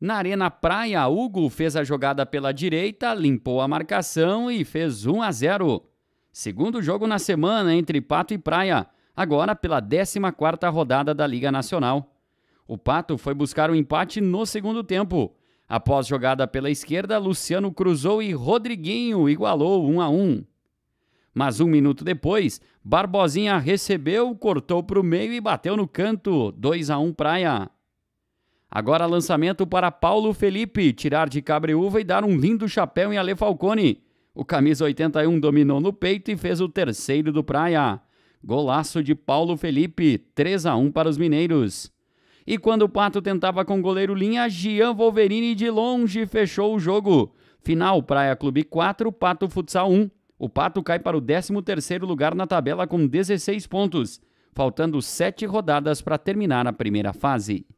Na Arena Praia, Hugo fez a jogada pela direita, limpou a marcação e fez 1 a 0. Segundo jogo na semana entre Pato e Praia, agora pela 14ª rodada da Liga Nacional. O Pato foi buscar o um empate no segundo tempo. Após jogada pela esquerda, Luciano cruzou e Rodriguinho igualou 1 a 1. Mas um minuto depois, Barbosinha recebeu, cortou para o meio e bateu no canto, 2 a 1 Praia. Agora lançamento para Paulo Felipe, tirar de cabreúva e dar um lindo chapéu em Ale Falcone. O camisa 81 dominou no peito e fez o terceiro do Praia. Golaço de Paulo Felipe, 3 a 1 para os mineiros. E quando o Pato tentava com o goleiro linha, Gian Wolverine de longe fechou o jogo. Final Praia Clube 4, Pato Futsal 1. O Pato cai para o 13º lugar na tabela com 16 pontos, faltando 7 rodadas para terminar a primeira fase.